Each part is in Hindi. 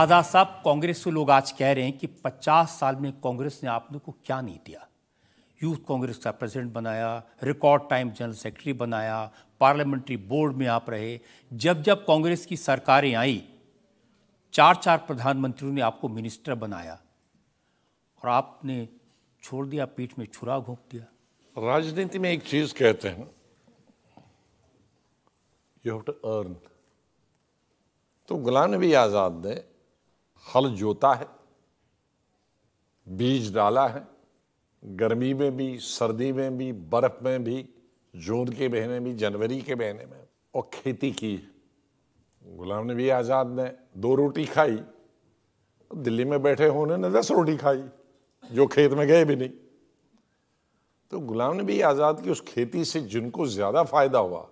आज़ाद साहब कांग्रेस से लोग आज कह रहे हैं कि 50 साल में कांग्रेस ने आप लोग को क्या नहीं दिया यूथ कांग्रेस का प्रेसिडेंट बनाया रिकॉर्ड टाइम जनरल सेक्रेटरी बनाया पार्लियामेंट्री बोर्ड में आप रहे जब जब कांग्रेस की सरकारें आई चार चार प्रधानमंत्रियों ने आपको मिनिस्टर बनाया और आपने छोड़ दिया पीठ में छुरा घोंप दिया राजनीति में एक चीज कहते हैं यू हैव टू अर्न तो गुलाम नबी आज़ाद ने हल जोता है बीज डाला है गर्मी में भी सर्दी में भी बर्फ़ में भी जून के महीने में जनवरी के महीने में और खेती की गुलाम नबी आज़ाद ने दो रोटी खाई दिल्ली में बैठे होने ने दस रोटी खाई जो खेत में गए भी नहीं तो गुलाम नबी आज़ाद की उस खेती से जिनको ज़्यादा फ़ायदा हुआ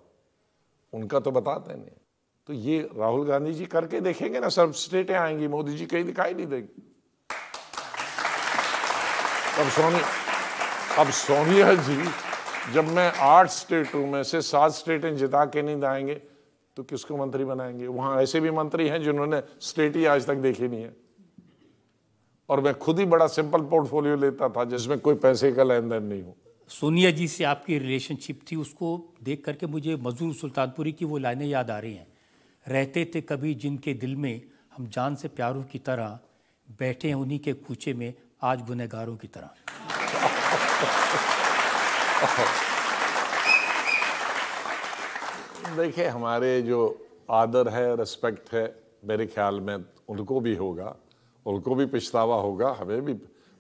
उनका तो बताते नहीं तो ये राहुल गांधी जी करके देखेंगे ना सब स्टेटें आएंगी मोदी जी कहीं दिखाई नहीं देंगे अब सोनिया अब सोनिया जी जब मैं आठ स्टेटों में से सात स्टेटें जिता के नहीं आएंगे तो किसको मंत्री बनाएंगे वहां ऐसे भी मंत्री हैं जिन्होंने स्टेट ही आज तक देखी नहीं है और मैं खुद ही बड़ा सिंपल पोर्टफोलियो लेता था जिसमें कोई पैसे का लेन देन नहीं हो सोनिया जी से आपकी रिलेशनशिप थी उसको देख करके मुझे मजदूर सुल्तानपुरी की वो लाइनें याद आ रही हैं रहते थे कभी जिनके दिल में हम जान से प्यारों की तरह बैठे हैं उन्हीं के कूचे में आज गुनहगारों की तरह देखिए हमारे जो आदर है रेस्पेक्ट है मेरे ख्याल में उनको भी होगा उनको भी पछतावा होगा हमें भी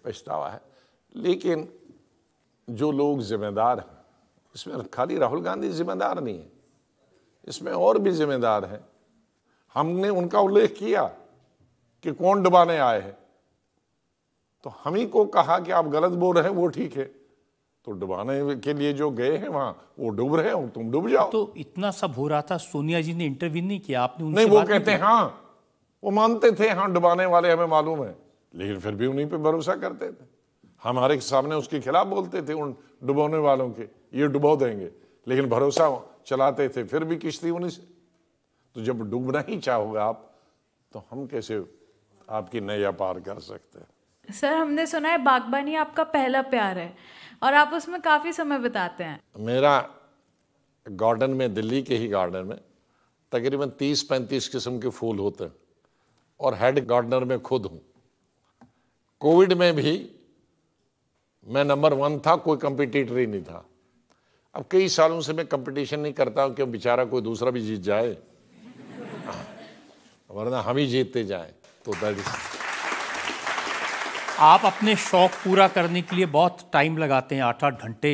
पछतावा है लेकिन जो लोग जिम्मेदार हैं इसमें खाली राहुल गांधी जिम्मेदार नहीं है इसमें और भी जिम्मेदार हैं हमने उनका उल्लेख किया कि कौन डुबाने आए हैं तो हम ही को कहा कि आप गलत बोल रहे हैं वो ठीक है तो डुबाने के लिए जो गए हैं वहां वो डूब रहे हो तुम डूब जाओ तो इतना सब हो रहा था सोनिया जी ने इंटरव्यू नहीं किया आपने उनसे नहीं वो कहते हाँ वो मानते थे हाँ डुबाने वाले हमें मालूम है लेकिन फिर भी उन्हीं पे भरोसा करते थे हमारे सामने उसके खिलाफ बोलते थे उन डुबोने वालों के ये डुबो देंगे लेकिन भरोसा चलाते थे फिर भी किश्ती उन्हीं से तो जब डूबना ही चाहोगे आप तो हम कैसे आपकी नया पार कर सकते हैं सर हमने सुना है बागबानी आपका पहला प्यार है और आप उसमें काफ़ी समय बिताते हैं मेरा गार्डन में दिल्ली के ही गार्डन में तकरीबन तीस पैंतीस किस्म के फूल होते हैं और हेड गार्डनर में खुद हूँ कोविड में भी मैं नंबर वन था कोई कंपिटिटर ही नहीं था अब कई सालों से मैं कंपटीशन नहीं करता हूँ क्यों बेचारा कोई दूसरा भी जीत जाए वरना हम ही जीतते जाएं तो दैट आप अपने शौक पूरा करने के लिए बहुत टाइम लगाते हैं आठ आठ घंटे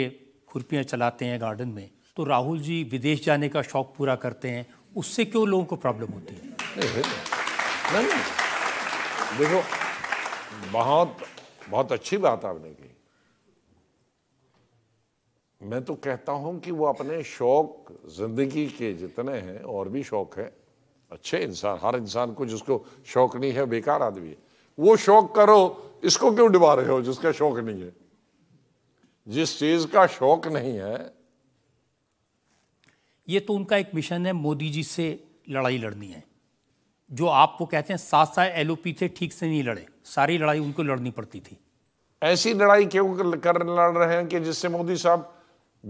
खुरपियाँ चलाते हैं गार्डन में तो राहुल जी विदेश जाने का शौक पूरा करते हैं उससे क्यों लोगों को प्रॉब्लम होती है नहीं नहीं देखो बहुत बहुत अच्छी बात आपने की मैं तो कहता हूं कि वो अपने शौक जिंदगी के जितने हैं और भी शौक है अच्छे इंसान हर इंसान को जिसको शौक नहीं है बेकार आदमी है वो शौक करो इसको क्यों डुबा रहे हो जिसका शौक नहीं है जिस चीज का शौक नहीं है ये तो उनका एक मिशन है मोदी जी से लड़ाई लड़नी है जो आप वो कहते हैं सात साल एलओपी थे ठीक से नहीं लड़े सारी लड़ाई उनको लड़नी पड़ती थी ऐसी लड़ाई क्यों कर लड़ रहे हैं कि जिससे मोदी साहब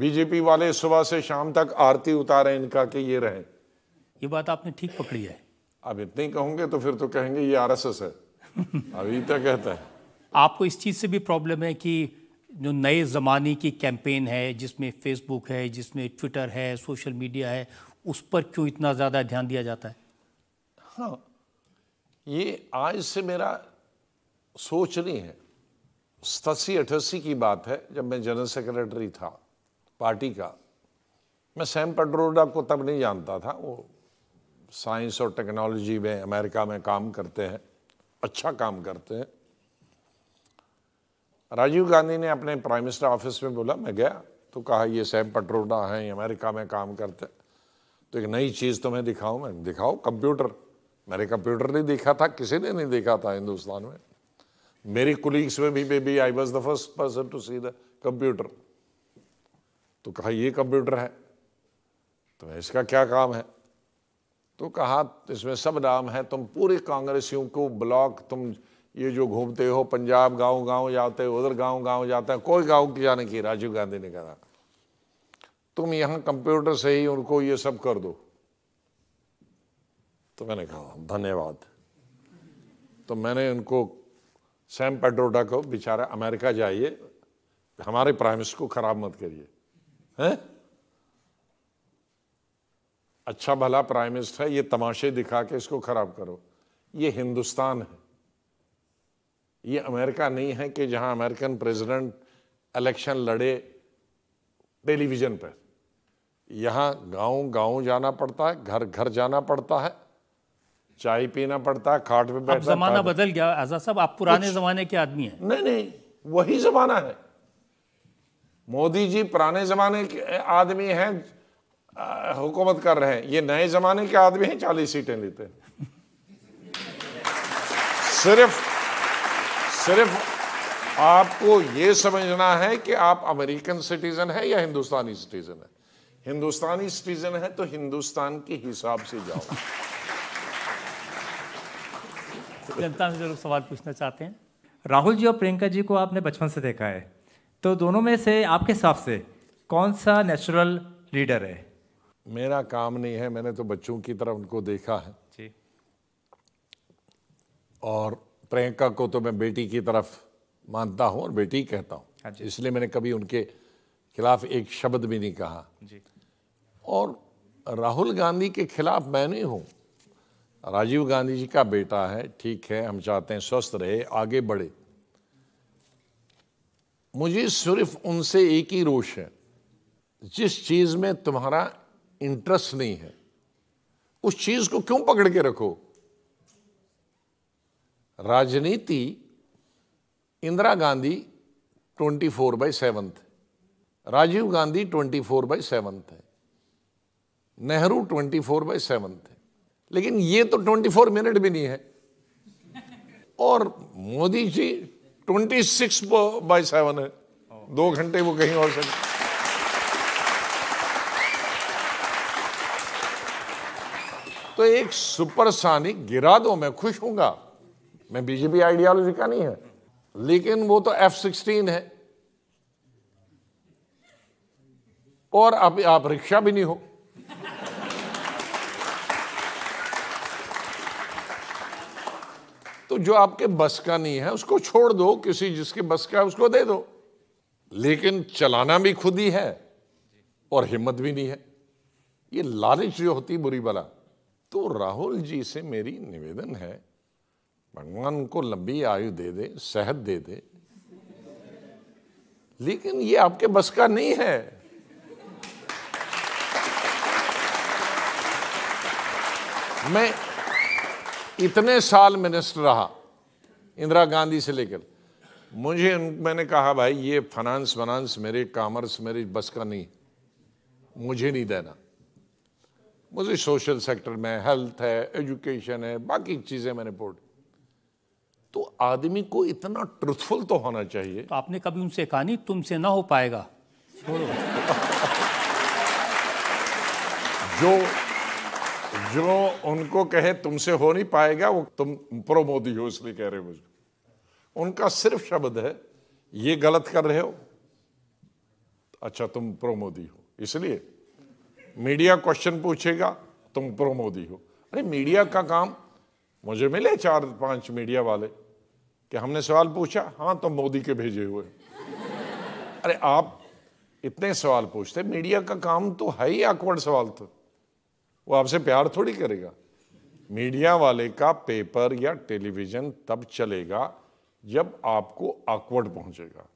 बीजेपी वाले सुबह से शाम तक आरती उतारे इनका कि ये रहे ये बात आपने ठीक पकड़ी है अब इतने ही कहोगे तो फिर तो कहेंगे ये आरएसएस है अभी तक कहता है आपको इस चीज़ से भी प्रॉब्लम है कि जो नए ज़माने की कैंपेन है जिसमें फेसबुक है जिसमें ट्विटर है सोशल मीडिया है उस पर क्यों इतना ज़्यादा ध्यान दिया जाता है हाँ ये आज से मेरा सोच नहीं है सतासी अठासी की बात है जब मैं जनरल सेक्रेटरी था पार्टी का मैं सैम पटरोडा को तब नहीं जानता था वो साइंस और टेक्नोलॉजी में अमेरिका में काम करते हैं अच्छा काम करते हैं राजीव गांधी ने अपने प्राइम मिनिस्टर ऑफिस में बोला मैं गया तो कहा ये सैम पटरोडा हैं ये अमेरिका में काम करते तो एक नई चीज़ तुम्हें तो मैं दिखाऊं मैं दिखाओ कंप्यूटर मैंने कंप्यूटर नहीं देखा था किसी ने नहीं देखा था हिंदुस्तान में मेरी कुलीग्स में भी baby I was the first person to see the computer तो कहा ये कंप्यूटर है तो इसका क्या काम है तो कहा इसमें सब नाम है तुम पूरे कांग्रेसियों को ब्लॉक तुम ये जो घूमते हो पंजाब गांव गांव जाते हो उधर गांव गांव जाते हैं कोई गांव की जाने की राजीव गांधी ने कहा तुम यहां कंप्यूटर से ही उनको ये सब कर दो तो मैंने कहा धन्यवाद तो मैंने उनको सैम पेड्रोडा को बेचारा अमेरिका जाइए हमारे प्राइम मिनिस्टर को ख़राब मत करिए हैं अच्छा भला प्राइम मिनिस्टर है ये तमाशे दिखा के इसको ख़राब करो ये हिंदुस्तान है ये अमेरिका नहीं है कि जहां अमेरिकन प्रेसिडेंट इलेक्शन लड़े टेलीविज़न पर यहां गांव गांव जाना पड़ता है घर घर जाना पड़ता है चाय पीना पड़ता है खाट पे बैठना जमाना बदल गया आजाद साहब आप पुराने जमाने के आदमी हैं नहीं नहीं वही जमाना है मोदी जी पुराने जमाने के आदमी हैं हुकूमत कर रहे हैं ये नए ज़माने के आदमी हैं चालीस सीटें लेते हैं सिर्फ सिर्फ आपको ये समझना है कि आप अमेरिकन सिटीज़न है या हिंदुस्तानी सिटीज़न है हिंदुस्तानी सिटीज़न है तो हिंदुस्तान के हिसाब से जाओ जनता से जो लोग सवाल पूछना चाहते हैं राहुल जी और प्रियंका जी को आपने बचपन से देखा है तो दोनों में से आपके हिसाब से कौन सा नेचुरल लीडर है मेरा काम नहीं है मैंने तो बच्चों की तरह उनको देखा है जी और प्रियंका को तो मैं बेटी की तरफ मानता हूं और बेटी कहता हूं हाँ इसलिए मैंने कभी उनके खिलाफ एक शब्द भी नहीं कहा जी। और राहुल गांधी के खिलाफ मैं नहीं हूं राजीव गांधी जी का बेटा है ठीक है हम चाहते हैं स्वस्थ रहे आगे बढ़े मुझे सिर्फ उनसे एक ही रोष है जिस चीज में तुम्हारा इंटरेस्ट नहीं है उस चीज को क्यों पकड़ के रखो राजनीति इंदिरा गांधी 24 फोर बाई थे Rajiv Gandhi 24 four by seven है नेहरू 24 फोर बाई सेवन है लेकिन ये तो 24 मिनट भी नहीं है और Modi ji 26 six by seven है दो घंटे वो कहीं और सकते तो एक सुपरसानिक गिरा दो मैं खुश हूंगा मैं बीजेपी आइडियोलॉजी का नहीं है लेकिन वो तो एफ सिक्सटीन है और अब आप रिक्शा भी नहीं हो तो जो आपके बस का नहीं है उसको छोड़ दो किसी जिसके बस का है उसको दे दो लेकिन चलाना भी खुद ही है और हिम्मत भी नहीं है ये लालच जो होती बुरी बला तो राहुल जी से मेरी निवेदन है भगवान को लंबी आयु दे दे सेहत दे दे लेकिन ये आपके बस का नहीं है मैं इतने साल मिनिस्टर रहा इंदिरा गांधी से लेकर मुझे मैंने कहा भाई ये फाइनेंस वनांस मेरे कॉमर्स मेरे बस का नहीं मुझे नहीं देना मुझे सोशल सेक्टर में हेल्थ है एजुकेशन है बाकी चीज़ें मैंने पोर्ट तो आदमी को इतना ट्रुथफुल तो होना चाहिए तो आपने कभी उनसे कहा नहीं तुमसे ना हो पाएगा जो जो उनको कहे तुमसे हो नहीं पाएगा वो तुम प्रो मोदी हो इसलिए कह रहे हो मुझे उनका सिर्फ शब्द है ये गलत कर रहे हो अच्छा तुम प्रो मोदी हो इसलिए मीडिया क्वेश्चन पूछेगा तुम प्रो मोदी हो अरे मीडिया का काम मुझे मिले चार पांच मीडिया वाले कि हमने सवाल पूछा हाँ तुम तो मोदी के भेजे हुए अरे आप इतने सवाल पूछते मीडिया का काम तो है ही आकवर्ड सवाल तो वो आपसे प्यार थोड़ी करेगा मीडिया वाले का पेपर या टेलीविजन तब चलेगा जब आपको आकवर्ड पहुंचेगा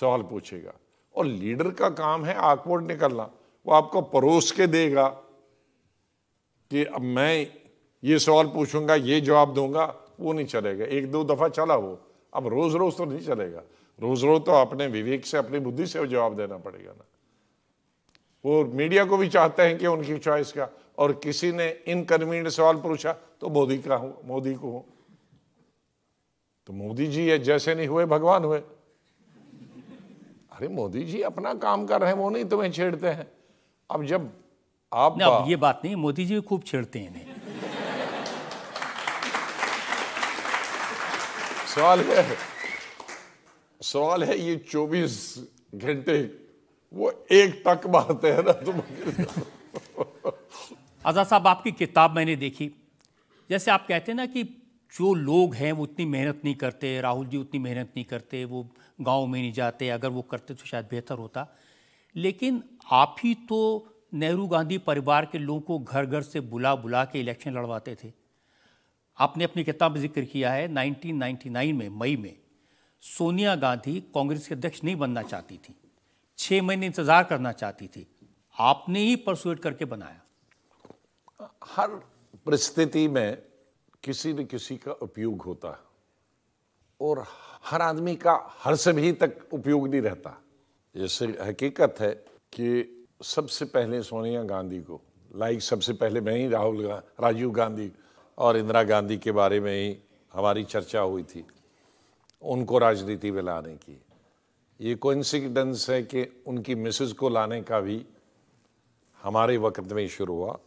सवाल पूछेगा और लीडर का काम है आकवर्ड निकलना वो आपको परोस के देगा कि अब मैं ये सवाल पूछूंगा ये जवाब दूंगा वो नहीं चलेगा एक दो दफ़ा चला वो अब रोज़ रोज़ तो नहीं चलेगा रोज़ रोज़ तो अपने विवेक से अपनी बुद्धि से जवाब देना पड़ेगा ना वो मीडिया को भी चाहते हैं कि उनकी चॉइस का और किसी ने इनकन्वीनियंट सवाल पूछा तो मोदी का हूँ मोदी को हूँ तो मोदी जी है जैसे नहीं हुए भगवान हुए अरे मोदी जी अपना काम कर रहे हैं वो नहीं तुम्हें छेड़ते हैं अब जब आप ना अब ये बात नहीं मोदी जी भी खूब छेड़ते हैं सवाल है सवाल है ये 24 घंटे वो एक तक बात है ना तुम आज़ाद साहब आपकी किताब मैंने देखी जैसे आप कहते हैं ना कि जो लोग हैं वो उतनी मेहनत नहीं करते राहुल जी उतनी मेहनत नहीं करते वो गांव में नहीं जाते अगर वो करते तो शायद बेहतर होता लेकिन आप ही तो नेहरू गांधी परिवार के लोगों को घर घर से बुला बुला के इलेक्शन लड़वाते थे आपने अपनी किताब में जिक्र किया है 1999 में मई में सोनिया गांधी कांग्रेस के अध्यक्ष नहीं बनना चाहती थी छः महीने इंतज़ार करना चाहती थी आपने ही परसुएट करके बनाया हर परिस्थिति में किसी न किसी का उपयोग होता है और हर आदमी का हर सभी तक उपयोग नहीं रहता जैसे हकीकत है कि सबसे पहले सोनिया गांधी को लाइक सबसे पहले मैं ही राहुल गा, राजीव गांधी और इंदिरा गांधी के बारे में ही हमारी चर्चा हुई थी उनको राजनीति में लाने की ये कोइंसिडेंस है कि उनकी मिसेज को लाने का भी हमारे वक्त में शुरू हुआ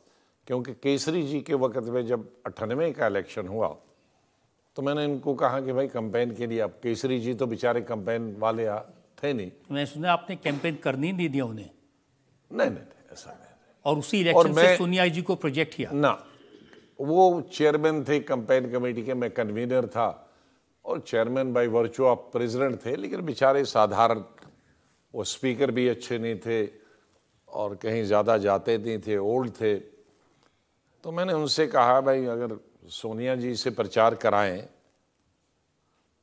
क्योंकि केसरी जी के वक्त में जब अठानवे का इलेक्शन हुआ तो मैंने इनको कहा कि भाई कंपेन के लिए अब केसरी जी तो बेचारे कंपेन वाले थे नहीं मैं सुना आपने कैंपेन करने ही नहीं दिया उन्हें नहीं नहीं ऐसा नहीं और उसी इलेक्शन से सोनिया जी को प्रोजेक्ट किया ना वो चेयरमैन थे कैंपेन कमेटी के मैं कन्वीनर था और चेयरमैन बाय वर्चू आप प्रेसिडेंट थे लेकिन बेचारे साधारण वो स्पीकर भी अच्छे नहीं थे और कहीं ज़्यादा जाते नहीं थे ओल्ड थे तो मैंने उनसे कहा भाई अगर सोनिया जी से प्रचार कराएं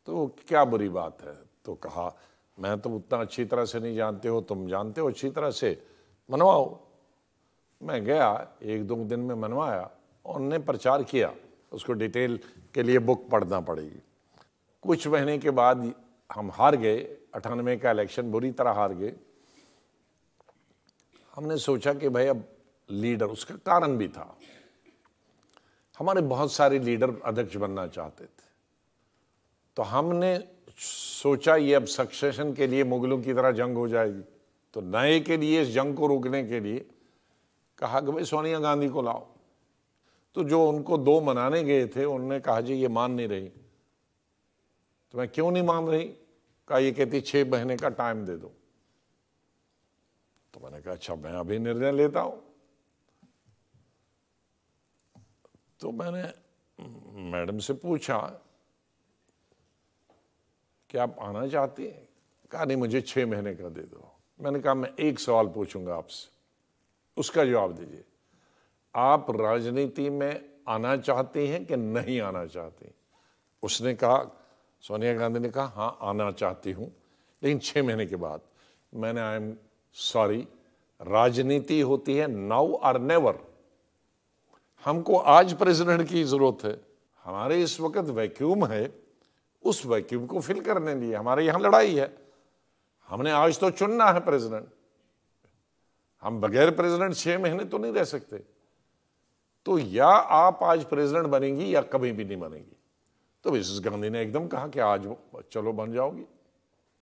तो क्या बुरी बात है तो कहा मैं तो उतना अच्छी तरह से नहीं जानते हो तुम जानते हो अच्छी तरह से मनवाओ मैं गया एक दो दिन में मनवाया उनने प्रचार किया उसको डिटेल के लिए बुक पढ़ना पड़ेगी कुछ महीने के बाद हम हार गए अठानवे का इलेक्शन बुरी तरह हार गए हमने सोचा कि भाई अब लीडर उसका कारण भी था हमारे बहुत सारे लीडर अध्यक्ष बनना चाहते थे तो हमने सोचा ये अब सक्सेशन के लिए मुगलों की तरह जंग हो जाएगी तो नए के लिए इस जंग को रोकने के लिए कहा कि भाई सोनिया गांधी को लाओ तो जो उनको दो मनाने गए थे उन्होंने कहा जी ये मान नहीं रही तो मैं क्यों नहीं मान रही कहा ये कहती छह महीने का टाइम दे दो तो मैंने कहा अच्छा मैं अभी निर्णय लेता हूं तो मैंने मैडम से पूछा कि आप आना चाहते हैं कहा नहीं मुझे छः महीने का दे दो मैंने कहा मैं एक सवाल पूछूंगा आपसे उसका जवाब दीजिए आप राजनीति में आना चाहते हैं कि नहीं आना चाहते उसने कहा सोनिया गांधी ने कहा हाँ आना चाहती हूँ लेकिन छः महीने के बाद मैंने आई एम सॉरी राजनीति होती है नाउ आर नेवर हमको आज प्रेसिडेंट की जरूरत है हमारे इस वक्त वैक्यूम है उस वैक्यूम को फिल करने लिए हमारे यहां लड़ाई है हमने आज तो चुनना है प्रेसिडेंट हम बगैर प्रेसिडेंट छह महीने तो नहीं रह सकते तो या आप आज प्रेसिडेंट बनेंगी या कभी भी नहीं बनेंगी तो मिसिस गांधी ने एकदम कहा कि आज चलो बन जाओगी